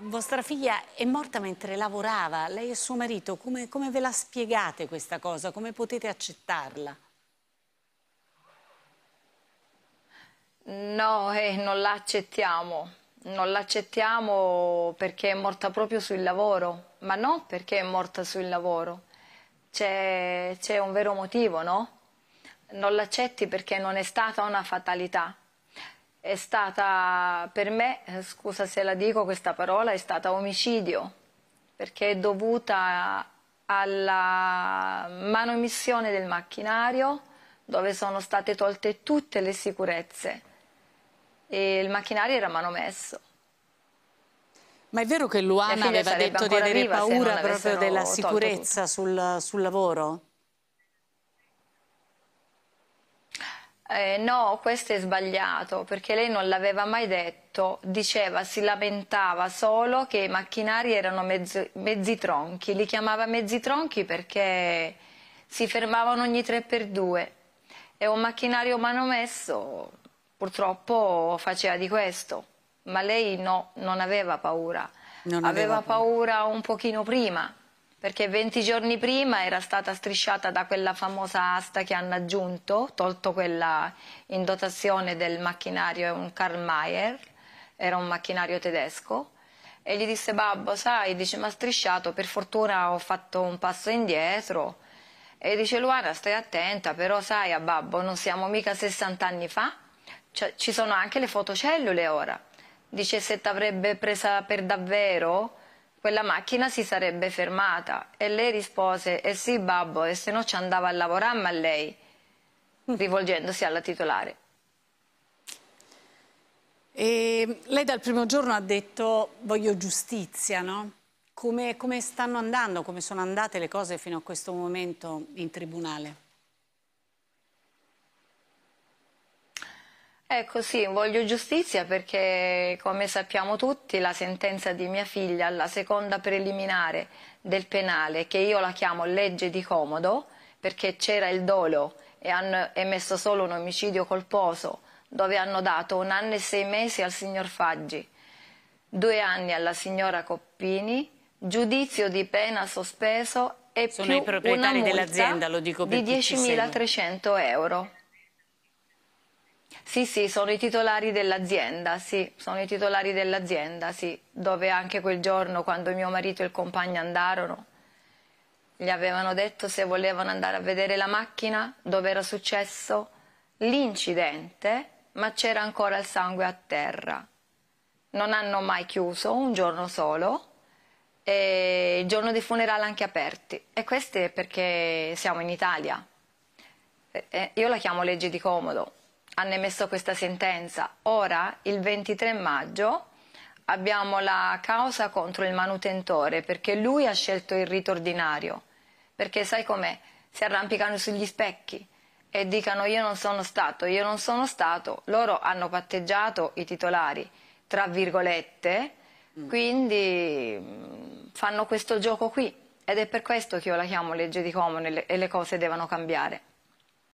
Vostra figlia è morta mentre lavorava, lei e suo marito, come, come ve la spiegate questa cosa? Come potete accettarla? No, eh, non la accettiamo, non la accettiamo perché è morta proprio sul lavoro, ma non perché è morta sul lavoro, c'è un vero motivo, no? Non l'accetti perché non è stata una fatalità, è stata per me, eh, scusa se la dico questa parola, è stata omicidio, perché è dovuta alla manomissione del macchinario dove sono state tolte tutte le sicurezze e il macchinario era manomesso. Ma è vero che Luana aveva detto di avere paura proprio della sicurezza sul, sul lavoro? eh, no, questo è sbagliato, perché lei non l'aveva mai detto, diceva, si lamentava solo che i macchinari erano mezzo, mezzi tronchi, li chiamava mezzi tronchi perché si fermavano ogni tre per due e un macchinario manomesso purtroppo faceva di questo, ma lei no, non aveva paura, non aveva, aveva paura. paura un pochino prima perché 20 giorni prima era stata strisciata da quella famosa asta che hanno aggiunto, tolto quella in dotazione del macchinario, è un Karl Mayer, era un macchinario tedesco, e gli disse babbo sai, dice ma strisciato, per fortuna ho fatto un passo indietro, e dice Luana stai attenta, però sai a babbo non siamo mica 60 anni fa, cioè, ci sono anche le fotocellule ora, dice se t'avrebbe presa per davvero quella macchina si sarebbe fermata e lei rispose eh sì babbo e se no ci andava a lavorare ma lei rivolgendosi alla titolare e ehm, lei dal primo giorno ha detto voglio giustizia no? come, come stanno andando come sono andate le cose fino a questo momento in tribunale? Ecco sì, voglio giustizia perché come sappiamo tutti la sentenza di mia figlia, la seconda preliminare del penale, che io la chiamo legge di comodo, perché c'era il dolo e hanno emesso solo un omicidio colposo, dove hanno dato un anno e sei mesi al signor Faggi, due anni alla signora Coppini, giudizio di pena sospeso e Sono più una multa di 10.300 euro. Sì, sì, sono i titolari dell'azienda, sì, sono i titolari dell'azienda, sì, dove anche quel giorno quando mio marito e il compagno andarono, gli avevano detto se volevano andare a vedere la macchina dove era successo l'incidente, ma c'era ancora il sangue a terra. Non hanno mai chiuso, un giorno solo, e il giorno di funerale anche aperti. E questo è perché siamo in Italia. Io la chiamo legge di comodo, hanno emesso questa sentenza. Ora, il 23 maggio, abbiamo la causa contro il manutentore perché lui ha scelto il rito ordinario. Perché sai com'è? Si arrampicano sugli specchi e dicono io non sono stato, io non sono stato. Loro hanno patteggiato i titolari, tra virgolette, mm. quindi mm, fanno questo gioco qui. Ed è per questo che io la chiamo legge di Comune e le cose devono cambiare.